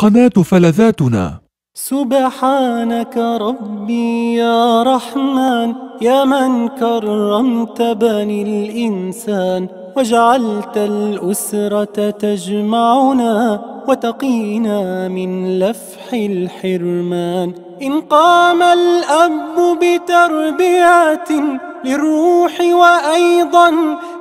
قناة فلذاتنا سبحانك ربي يا رحمن يا من كرمت بني الإنسان وجعلت الأسرة تجمعنا وتقينا من لفح الحرمان إن قام الأب بتربية للروح وأيضا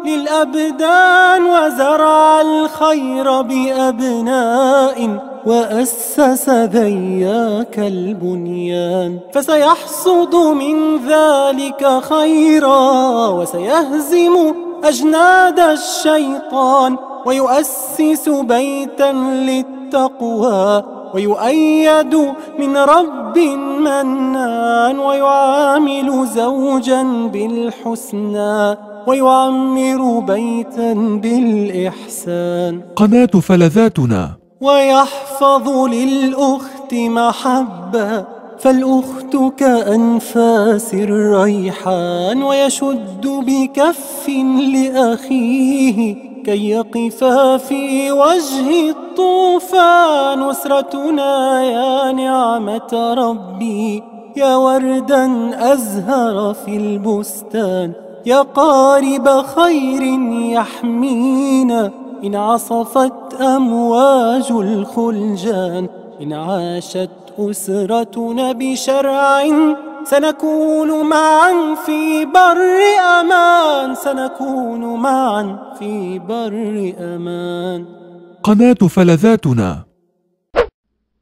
للأبدان وزرع الخير بأبناء وأسس ذياك البنيان فسيحصد من ذلك خيرا وسيهزم أجناد الشيطان ويؤسس بيتا للتقوى ويؤيد من رب منان ويعامل زوجا بالحسنى ويعمر بيتا بالإحسان قناة فلذاتنا ويحفظ للأخت محبة فالأخت كأنفاس الريحان ويشد بكف لأخيه كي يقفا في وجه الطوفان أسرتنا يا نعمة ربي يا وردا أزهر في البستان يا قارب خير يحمينا إن عصفت أمواج الخلجان إن عاشت أسرتنا بشرع سنكون معا في بر أمان سنكون معا في بر أمان قناة فلذاتنا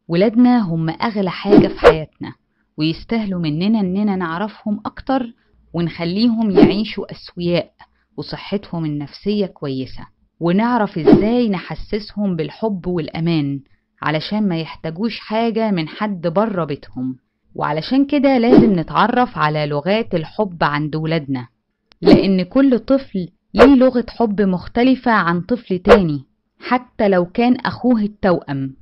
ولادنا هم أغلى حاجة في حياتنا ويستاهلوا مننا إننا نعرفهم أكتر ونخليهم يعيشوا أسوياء وصحتهم النفسية كويسة ونعرف ازاي نحسسهم بالحب والامان علشان ما يحتاجوش حاجة من حد بره بيتهم وعلشان كده لازم نتعرف على لغات الحب عند ولادنا لأن كل طفل ليه لغة حب مختلفة عن طفل تاني حتى لو كان أخوه التوأم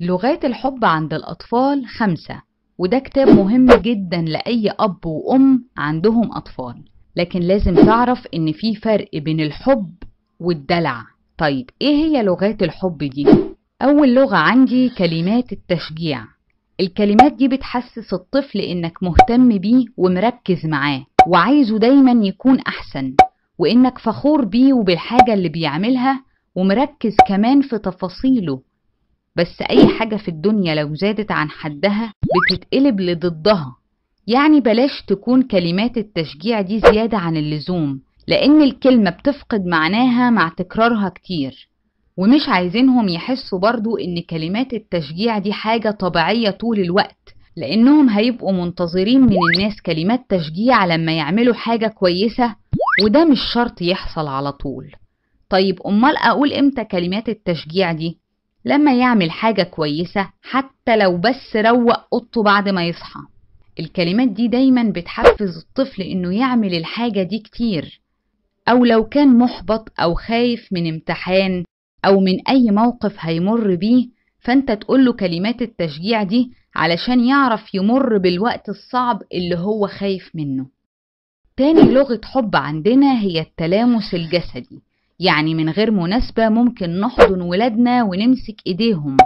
لغات الحب عند الأطفال خمسة وده كتاب مهم جدا لأي أب وأم عندهم أطفال لكن لازم تعرف إن في فرق بين الحب والدلع طيب ايه هي لغات الحب دي اول لغه عندي كلمات التشجيع الكلمات دي بتحسس الطفل انك مهتم بيه ومركز معاه وعايزه دايما يكون احسن وانك فخور بيه وبالحاجه اللي بيعملها ومركز كمان في تفاصيله بس اي حاجه في الدنيا لو زادت عن حدها بتتقلب لضدها يعني بلاش تكون كلمات التشجيع دي زياده عن اللزوم لأن الكلمة بتفقد معناها مع تكرارها كتير ومش عايزينهم يحسوا برضو إن كلمات التشجيع دي حاجة طبيعية طول الوقت لأنهم هيبقوا منتظرين من الناس كلمات تشجيع لما يعملوا حاجة كويسة وده مش شرط يحصل على طول طيب أمال أقول إمتى كلمات التشجيع دي؟ لما يعمل حاجة كويسة حتى لو بس روق أوضته بعد ما يصحى الكلمات دي دايما بتحفز الطفل إنه يعمل الحاجة دي كتير أو لو كان محبط أو خايف من امتحان أو من أي موقف هيمر بيه فأنت تقوله كلمات التشجيع دي علشان يعرف يمر بالوقت الصعب اللي هو خايف منه تاني لغة حب عندنا هي التلامس الجسدي يعني من غير مناسبة ممكن نحضن ولادنا ونمسك إيديهم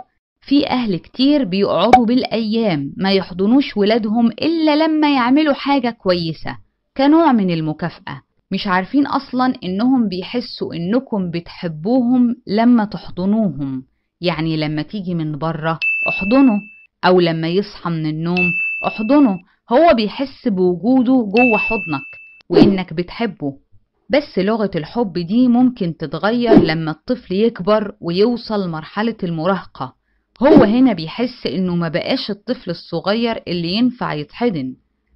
في أهل كتير بيقعدوا بالأيام ما يحضنوش ولادهم إلا لما يعملوا حاجة كويسة كنوع من المكافأة مش عارفين أصلا إنهم بيحسوا إنكم بتحبوهم لما تحضنوهم يعني لما تيجي من بره احضنه أو لما يصحى من النوم احضنه هو بيحس بوجوده جوه حضنك وإنك بتحبه بس لغة الحب دي ممكن تتغير لما الطفل يكبر ويوصل مرحلة المراهقة هو هنا بيحس إنه ما بقاش الطفل الصغير اللي ينفع يتحضن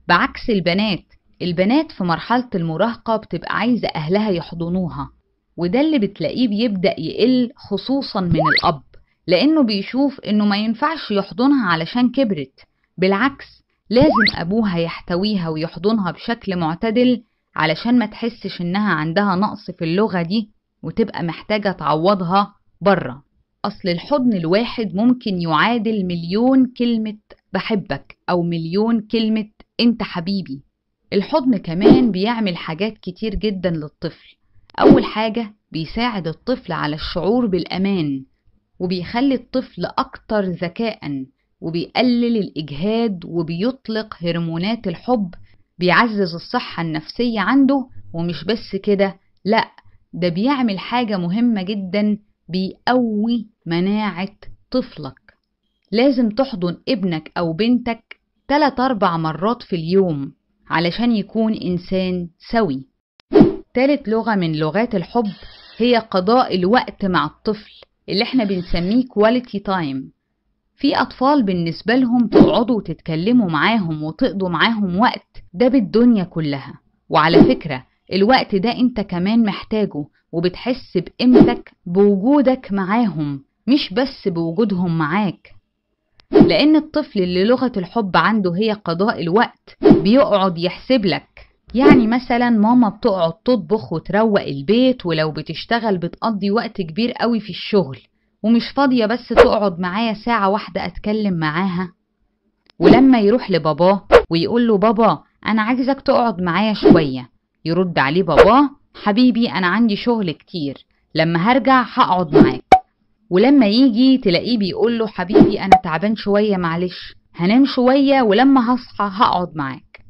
بعكس البنات البنات في مرحلة المراهقة بتبقى عايزة أهلها يحضنوها وده اللي بتلاقيه بيبدأ يقل خصوصا من الأب لأنه بيشوف إنه ما ينفعش يحضنها علشان كبرت بالعكس لازم أبوها يحتويها ويحضنها بشكل معتدل علشان ما تحسش إنها عندها نقص في اللغة دي وتبقى محتاجة تعوضها بره أصل الحضن الواحد ممكن يعادل مليون كلمة بحبك أو مليون كلمة أنت حبيبي الحضن كمان بيعمل حاجات كتير جدا للطفل أول حاجة بيساعد الطفل على الشعور بالأمان وبيخلي الطفل أكتر ذكاء وبيقلل الإجهاد وبيطلق هرمونات الحب بيعزز الصحة النفسية عنده ومش بس كده لأ ده بيعمل حاجة مهمة جدا بيقوي مناعة طفلك لازم تحضن ابنك أو بنتك 3 أربع مرات في اليوم علشان يكون إنسان سوي تالت لغة من لغات الحب هي قضاء الوقت مع الطفل اللي احنا بنسميه quality time في أطفال بالنسبة لهم تقعدوا وتتكلموا معاهم وتقضوا معاهم وقت ده بالدنيا كلها وعلى فكرة الوقت ده انت كمان محتاجه وبتحس بقيمتك بوجودك معاهم مش بس بوجودهم معاك لأن الطفل اللي لغة الحب عنده هي قضاء الوقت بيقعد يحسب لك يعني مثلا ماما بتقعد تطبخ وتروق البيت ولو بتشتغل بتقضي وقت كبير قوي في الشغل ومش فاضية بس تقعد معايا ساعة واحدة أتكلم معاها ولما يروح لباباه ويقول له بابا أنا عايزك تقعد معايا شوية يرد عليه باباه حبيبي أنا عندي شغل كتير لما هرجع هقعد معاك ولما يجي تلاقيه بيقول له حبيبي أنا تعبان شوية معلش هنام شوية ولما هصحى هقعد معاك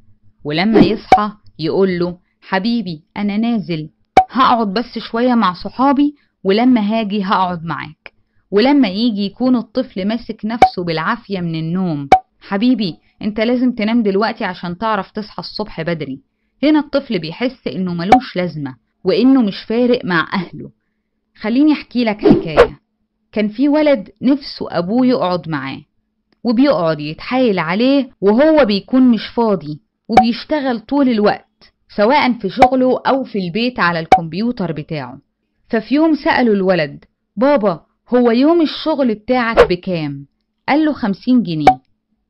ولما يصحى يقول له حبيبي أنا نازل هقعد بس شوية مع صحابي ولما هاجي هقعد معاك ولما يجي يكون الطفل ماسك نفسه بالعافية من النوم حبيبي انت لازم تنام دلوقتي عشان تعرف تصحى الصبح بدري هنا الطفل بيحس انه ملوش لازمة وانه مش فارق مع اهله خليني احكي لك حكاية كان في ولد نفسه أبوه يقعد معاه وبيقعد يتحايل عليه وهو بيكون مش فاضي وبيشتغل طول الوقت سواء في شغله أو في البيت على الكمبيوتر بتاعه ففي يوم سأله الولد بابا هو يوم الشغل بتاعك بكام؟ قال له خمسين جنيه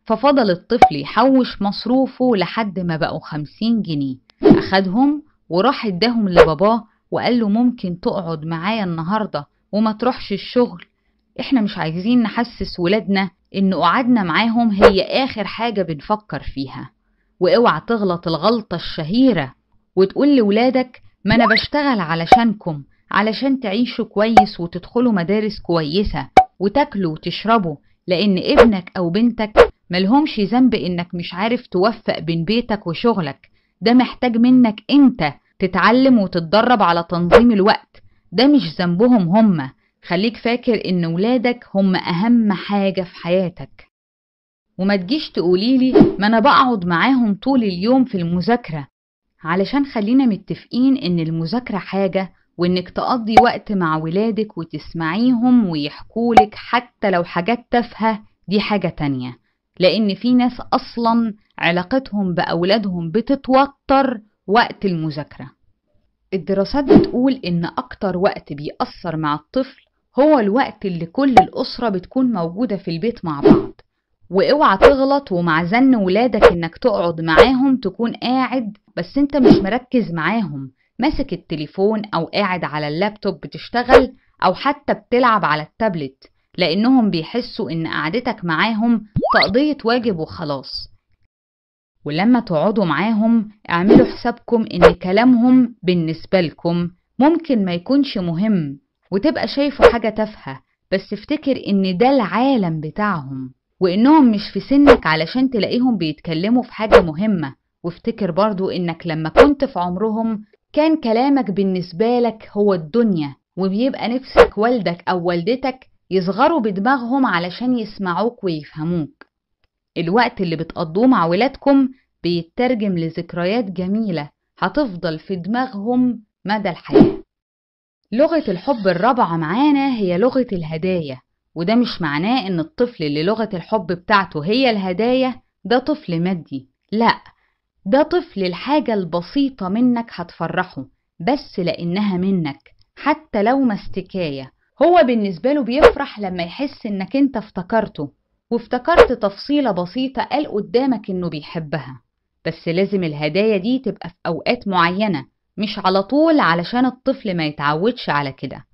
ففضل الطفل يحوش مصروفه لحد ما بقوا خمسين جنيه أخدهم وراح اداهم لباباه وقال له ممكن تقعد معايا النهاردة وما تروحش الشغل احنا مش عايزين نحسس ولادنا ان قعدنا معاهم هي اخر حاجة بنفكر فيها واوعى تغلط الغلطة الشهيرة وتقول لولادك ما انا بشتغل علشانكم علشان تعيشوا كويس وتدخلوا مدارس كويسة وتاكلوا وتشربوا لان ابنك او بنتك ملهمش ذنب انك مش عارف توفق بين بيتك وشغلك ده محتاج منك انت تتعلم وتتدرب على تنظيم الوقت ده مش ذنبهم هما خليك فاكر إن ولادك هم أهم حاجة في حياتك وما تجيش تقوليلي ما أنا بقعد معاهم طول اليوم في المذاكرة علشان خلينا متفقين إن المذاكرة حاجة وإنك تقضي وقت مع ولادك وتسمعيهم ويحكولك حتى لو حاجات تافهة دي حاجة تانية لأن في ناس أصلا علاقتهم بأولادهم بتتوتر وقت المذاكرة الدراسات بتقول إن أكتر وقت بيأثر مع الطفل هو الوقت اللي كل الأسرة بتكون موجودة في البيت مع بعض واوعى تغلط ومع زن ولادك انك تقعد معاهم تكون قاعد بس انت مش مركز معاهم ماسك التليفون او قاعد على اللابتوب بتشتغل او حتى بتلعب على التابلت لانهم بيحسوا ان قعدتك معاهم تقضية واجب وخلاص ولما تقعدوا معاهم اعملوا حسابكم ان كلامهم بالنسبة لكم ممكن ما يكونش مهم وتبقى شايفه حاجه تافهه بس افتكر ان ده العالم بتاعهم وانهم مش في سنك علشان تلاقيهم بيتكلموا في حاجه مهمه وافتكر برضو انك لما كنت في عمرهم كان كلامك بالنسبه لك هو الدنيا وبيبقى نفسك والدك او والدتك يصغروا بدماغهم علشان يسمعوك ويفهموك الوقت اللي بتقضوه مع ولادكم بيترجم لذكريات جميله هتفضل في دماغهم مدى الحياه لغة الحب الرابعة معانا هي لغة الهدايا وده مش معناه إن الطفل اللي لغة الحب بتاعته هي الهدايا ده طفل مادي لأ ده طفل الحاجة البسيطة منك هتفرحه بس لأنها منك حتى لو مستكاية هو بالنسبة له بيفرح لما يحس إنك أنت افتكرته وافتكرت تفصيلة بسيطة قال قدامك إنه بيحبها بس لازم الهدايا دي تبقى في أوقات معينة مش على طول علشان الطفل ما يتعودش على كده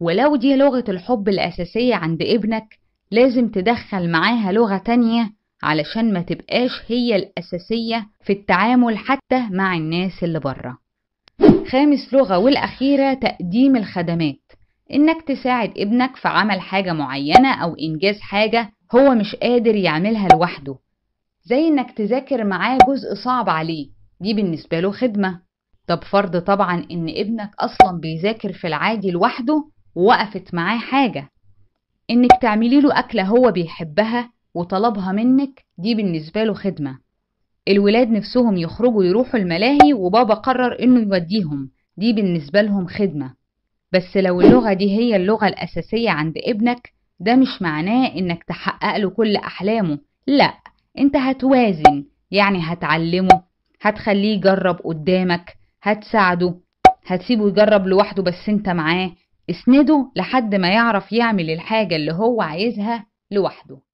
ولو دي لغة الحب الأساسية عند ابنك لازم تدخل معاها لغة تانية علشان ما تبقاش هي الأساسية في التعامل حتى مع الناس اللي بره خامس لغة والأخيرة تقديم الخدمات إنك تساعد ابنك في عمل حاجة معينة أو إنجاز حاجة هو مش قادر يعملها لوحده زي إنك تذاكر معاه جزء صعب عليه دي بالنسبة له خدمة طب فرض طبعا ان ابنك اصلا بيذاكر في العادي لوحده ووقفت معاه حاجة انك تعملي له اكلة هو بيحبها وطلبها منك دي بالنسبة له خدمة الولاد نفسهم يخرجوا يروحوا الملاهي وبابا قرر انه يوديهم دي بالنسبة لهم خدمة بس لو اللغة دي هي اللغة الأساسية عند ابنك ده مش معناه انك تحقق له كل أحلامه لأ انت هتوازن يعني هتعلمه هتخليه يجرب قدامك هتساعده هتسيبه يجرب لوحده بس انت معاه اسنده لحد ما يعرف يعمل الحاجة اللي هو عايزها لوحده